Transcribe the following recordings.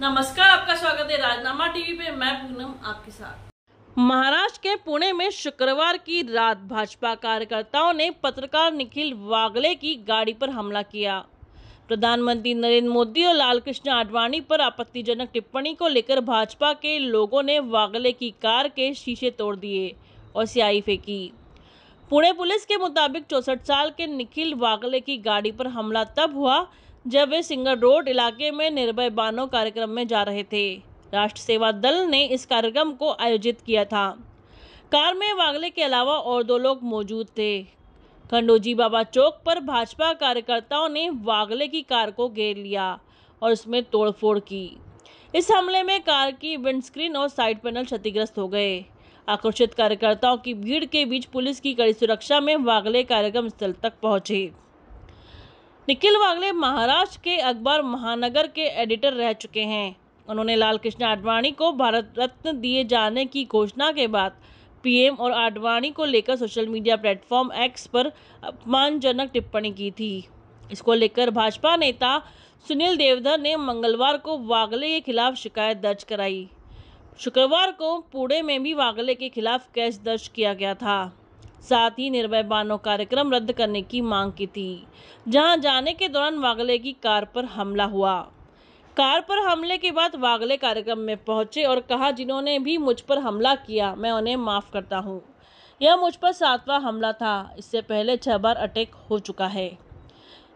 नमस्कार आपका स्वागत है राजनामा टीवी पे मैं पूनम आपके साथ महाराष्ट्र के पुणे में शुक्रवार की रात भाजपा कार्यकर्ताओं ने पत्रकार निखिल वागले की गाड़ी पर हमला किया प्रधानमंत्री नरेंद्र मोदी और लालकृष्ण आडवाणी पर आपत्तिजनक टिप्पणी को लेकर भाजपा के लोगों ने वागले की कार के शीशे तोड़ दिए और स्याही फेंकी पुणे पुलिस के मुताबिक चौसठ साल के निखिल वागले की गाड़ी पर हमला तब हुआ जब वे सिंगर रोड इलाके में निर्भय बानो कार्यक्रम में जा रहे थे राष्ट्र सेवा दल ने इस कार्यक्रम को आयोजित किया था कार में वागले के अलावा और दो लोग मौजूद थे खंडोजी बाबा चौक पर भाजपा कार्यकर्ताओं ने वागले की कार को घेर लिया और उसमें तोड़फोड़ की इस हमले में कार की विंडस्क्रीन और साइड पैनल क्षतिग्रस्त हो गए आक्रोशित कार्यकर्ताओं की भीड़ के बीच पुलिस की कड़ी सुरक्षा में वागले कार्यक्रम स्थल तक पहुंचे निखिल वागले महाराष्ट्र के अखबार महानगर के एडिटर रह चुके हैं उन्होंने लाल कृष्ण आडवाणी को भारत रत्न दिए जाने की घोषणा के बाद पीएम और आडवाणी को लेकर सोशल मीडिया प्लेटफॉर्म एक्स पर अपमानजनक टिप्पणी की थी इसको लेकर भाजपा नेता सुनील देवधर ने मंगलवार को वागले के खिलाफ शिकायत दर्ज कराई शुक्रवार को पुणे में भी वागले के खिलाफ केस दर्ज किया गया था साथ ही निर्भय बानो कार्यक्रम रद्द करने की मांग की थी जहां जाने के दौरान वागले की कार पर हमला हुआ कार पर हमले के बाद वागले कार्यक्रम में पहुंचे और कहा जिन्होंने भी मुझ पर हमला किया मैं उन्हें माफ़ करता हूं। यह मुझ पर सातवां हमला था इससे पहले छह बार अटैक हो चुका है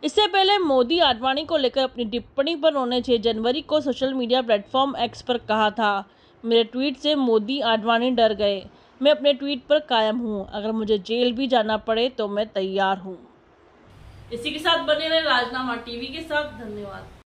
इससे पहले मोदी आडवाणी को लेकर अपनी टिप्पणी पर उन्होंने छः जनवरी को सोशल मीडिया प्लेटफॉर्म एक्स पर कहा था मेरे ट्वीट से मोदी आडवाणी डर गए मैं अपने ट्वीट पर कायम हूँ अगर मुझे जेल भी जाना पड़े तो मैं तैयार हूँ इसी के साथ बने रहे राजनामा टीवी के साथ धन्यवाद